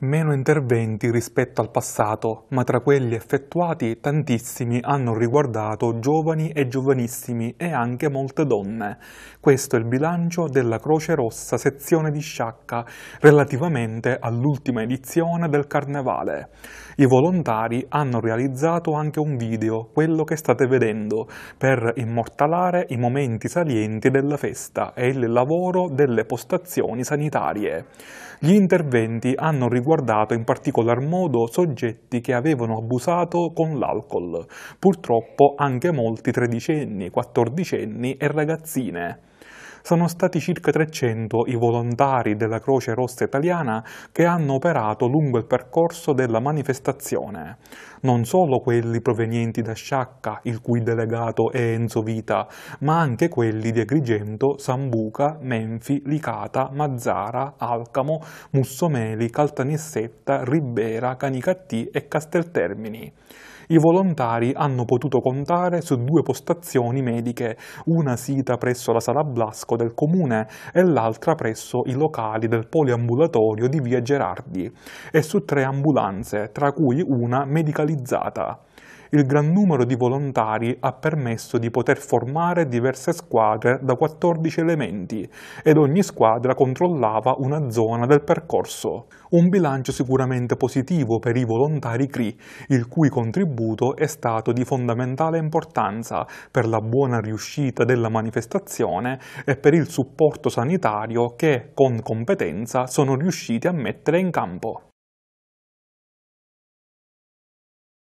meno interventi rispetto al passato, ma tra quelli effettuati tantissimi hanno riguardato giovani e giovanissimi e anche molte donne. Questo è il bilancio della Croce Rossa sezione di Sciacca relativamente all'ultima edizione del Carnevale. I volontari hanno realizzato anche un video, quello che state vedendo, per immortalare i momenti salienti della festa e il lavoro delle postazioni sanitarie. Gli interventi hanno riguardato riguardato in particolar modo soggetti che avevano abusato con l'alcol, purtroppo anche molti tredicenni, quattordicenni e ragazzine sono stati circa 300 i volontari della Croce Rossa Italiana che hanno operato lungo il percorso della manifestazione. Non solo quelli provenienti da Sciacca, il cui delegato è Enzo Vita, ma anche quelli di Agrigento, Sambuca, Menfi, Licata, Mazzara, Alcamo, Mussomeli, Caltanissetta, Ribera, Canicattì e Casteltermini i volontari hanno potuto contare su due postazioni mediche, una sita presso la Sala Blasco del comune e l'altra presso i locali del poliambulatorio di Via Gerardi, e su tre ambulanze, tra cui una medicalizzata il gran numero di volontari ha permesso di poter formare diverse squadre da 14 elementi ed ogni squadra controllava una zona del percorso. Un bilancio sicuramente positivo per i volontari CRI, il cui contributo è stato di fondamentale importanza per la buona riuscita della manifestazione e per il supporto sanitario che, con competenza, sono riusciti a mettere in campo.